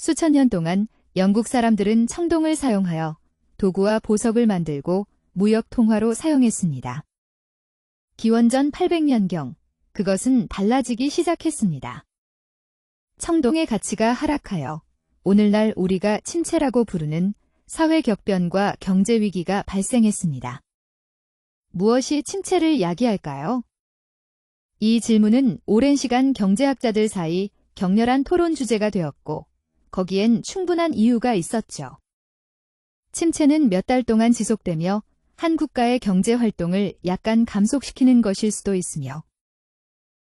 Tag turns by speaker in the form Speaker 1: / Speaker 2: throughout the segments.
Speaker 1: 수천 년 동안 영국 사람들은 청동을 사용하여 도구와 보석을 만들고 무역 통화로 사용했습니다. 기원전 800년경 그것은 달라지기 시작했습니다. 청동의 가치가 하락하여 오늘날 우리가 침체라고 부르는 사회 격변과 경제 위기가 발생했습니다. 무엇이 침체를 야기할까요? 이 질문은 오랜 시간 경제학자들 사이 격렬한 토론 주제가 되었고 거기엔 충분한 이유가 있었죠. 침체는 몇 달 동안 지속되며 한 국가의 경제 활동을 약간 감속시키는 것일 수도 있으며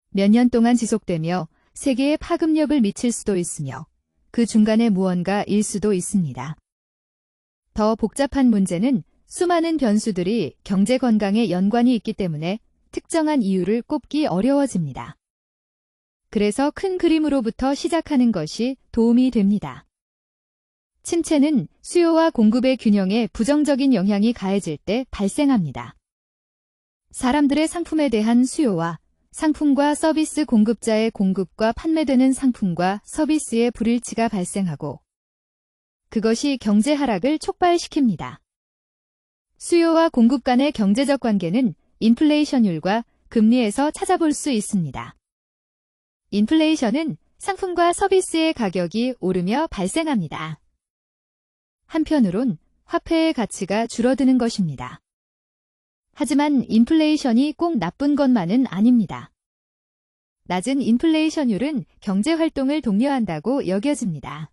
Speaker 1: 몇 년 동안 지속되며 세계에 파급력을 미칠 수도 있으며 그 중간에 무언가 일 수도 있습니다. 더 복잡한 문제는 수많은 변수들이 경제 건강에 연관이 있기 때문에 특정한 이유를 꼽기 어려워집니다. 그래서 큰 그림으로부터 시작하는 것이 도움이 됩니다. 침체는 수요와 공급의 균형에 부정적인 영향이 가해질 때 발생합니다. 사람들의 상품에 대한 수요와 상품과 서비스 공급자의 공급과 판매되는 상품과 서비스의 불일치가 발생하고 그것이 경제 하락을 촉발시킵니다. 수요와 공급 간의 경제적 관계는 인플레이션율과 금리에서 찾아볼 수 있습니다. 인플레이션은 상품과 서비스의 가격이 오르며 발생합니다. 한편으론 화폐의 가치가 줄어드는 것입니다. 하지만 인플레이션이 꼭 나쁜 것만은 아닙니다. 낮은 인플레이션율은 경제 활동을 독려한다고 여겨집니다.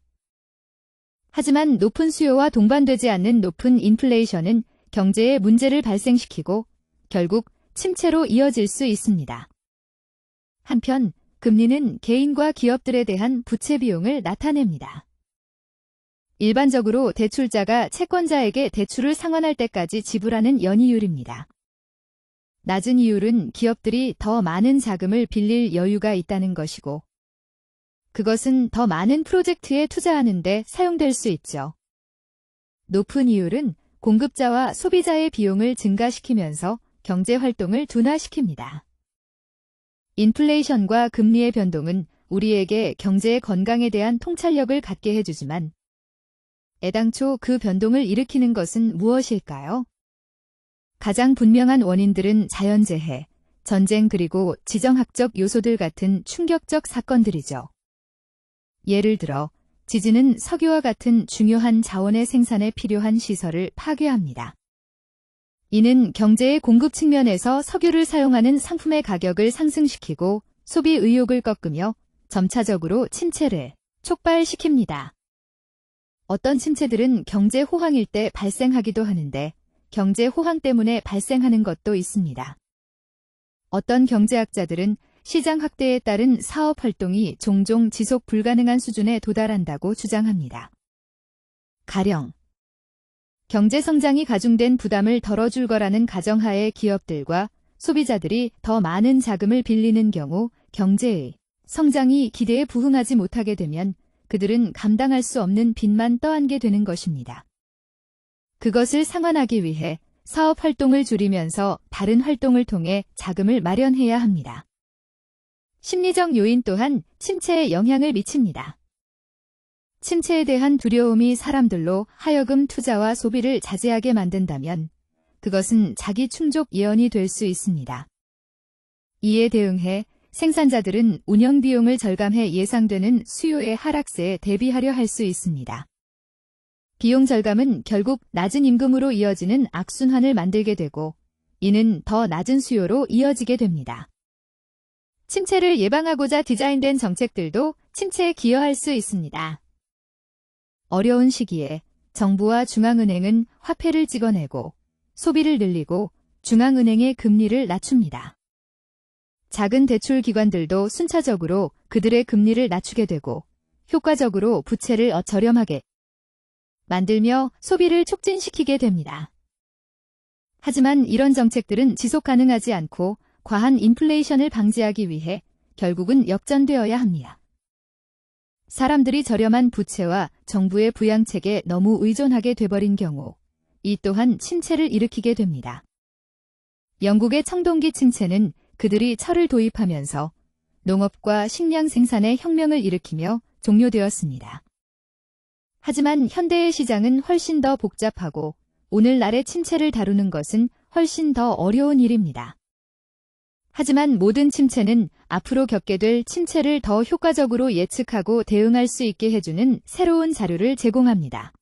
Speaker 1: 하지만 높은 수요와 동반되지 않는 높은 인플레이션은 경제에 문제를 발생시키고 결국 침체로 이어질 수 있습니다. 한편 금리는 개인과 기업들에 대한 부채 비용을 나타냅니다. 일반적으로 대출자가 채권자에게 대출을 상환할 때까지 지불하는 연이율입니다. 낮은 이율은 기업들이 더 많은 자금을 빌릴 여유가 있다는 것이고 그것은 더 많은 프로젝트에 투자하는데 사용될 수 있죠. 높은 이율은 공급자와 소비자의 비용을 증가시키면서 경제 활동을 둔화시킵니다. 인플레이션과 금리의 변동은 우리에게 경제의 건강에 대한 통찰력을 갖게 해주지만 애당초 그 변동을 일으키는 것은 무엇일까요? 가장 분명한 원인들은 자연재해, 전쟁 그리고 지정학적 요소들 같은 충격적 사건들이죠. 예를 들어 지진은 석유와 같은 중요한 자원의 생산에 필요한 시설을 파괴합니다. 이는 경제의 공급 측면에서 석유를 사용하는 상품의 가격을 상승시키고 소비 의욕을 꺾으며 점차적으로 침체를 촉발시킵니다. 어떤 침체들은 경제 호황일 때 발생하기도 하는데 경제 호황 때문에 발생하는 것도 있습니다. 어떤 경제학자들은 시장 확대에 따른 사업 활동이 종종 지속 불가능한 수준에 도달한다고 주장합니다. 가령 경제 성장이 가중된 부담을 덜어줄 거라는 가정하에 기업들과 소비자들이 더 많은 자금을 빌리는 경우 경제의 성장이 기대에 부응하지 못하게 되면 그들은 감당할 수 없는 빚만 떠안게 되는 것입니다. 그것을 상환하기 위해 사업 활동을 줄이면서 다른 활동을 통해 자금을 마련해야 합니다. 심리적 요인 또한 침체에 영향을 미칩니다. 침체에 대한 두려움이 사람들로 하여금 투자와 소비를 자제하게 만든다면 그것은 자기 충족 예언이 될 수 있습니다. 이에 대응해 생산자들은 운영 비용을 절감해 예상되는 수요의 하락세에 대비하려 할 수 있습니다. 비용 절감은 결국 낮은 임금으로 이어지는 악순환을 만들게 되고 이는 더 낮은 수요로 이어지게 됩니다. 침체를 예방하고자 디자인된 정책들도 침체에 기여할 수 있습니다. 어려운 시기에 정부와 중앙은행은 화폐를 찍어내고 소비를 늘리고 중앙은행의 금리를 낮춥니다. 작은 대출 기관들도 순차적으로 그들의 금리를 낮추게 되고 효과적으로 부채를 저렴하게 만들며 소비를 촉진시키게 됩니다. 하지만 이런 정책들은 지속 가능하지 않고 과한 인플레이션을 방지하기 위해 결국은 역전되어야 합니다. 사람들이 저렴한 부채와 정부의 부양책에 너무 의존하게 돼버린 경우 이 또한 침체를 일으키게 됩니다. 영국의 청동기 침체는 그들이 철을 도입하면서 농업과 식량 생산의 혁명을 일으키며 종료되었습니다. 하지만 현대의 시장은 훨씬 더 복잡하고 오늘날의 침체를 다루는 것은 훨씬 더 어려운 일입니다. 하지만 모든 침체는 앞으로 겪게 될 침체를 더 효과적으로 예측하고 대응할 수 있게 해주는 새로운 자료를 제공합니다.